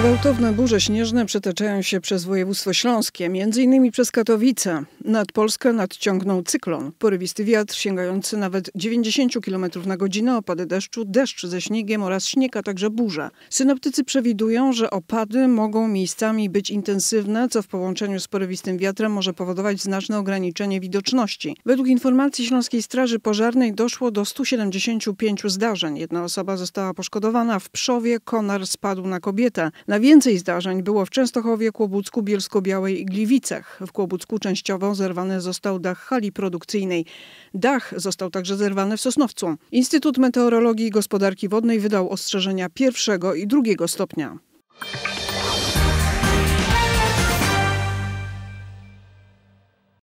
Gwałtowne burze śnieżne przetaczają się przez województwo śląskie, m.in. przez Katowice. Nad Polskę nadciągnął cyklon. Porywisty wiatr sięgający nawet 90 km na godzinę, opady deszczu, deszcz ze śniegiem oraz śnieg, a także burza. Synoptycy przewidują, że opady mogą miejscami być intensywne, co w połączeniu z porywistym wiatrem może powodować znaczne ograniczenie widoczności. Według informacji Śląskiej Straży Pożarnej doszło do 175 zdarzeń. Jedna osoba została poszkodowana, w Przowie konar spadł na kobietę. Na więcej zdarzeń było w Częstochowie, Kłobucku, Bielsko-Białej i Gliwicach. W Kłobucku częściowo zerwany został dach hali produkcyjnej. Dach został także zerwany w Sosnowcu. Instytut Meteorologii i Gospodarki Wodnej wydał ostrzeżenia pierwszego i drugiego stopnia.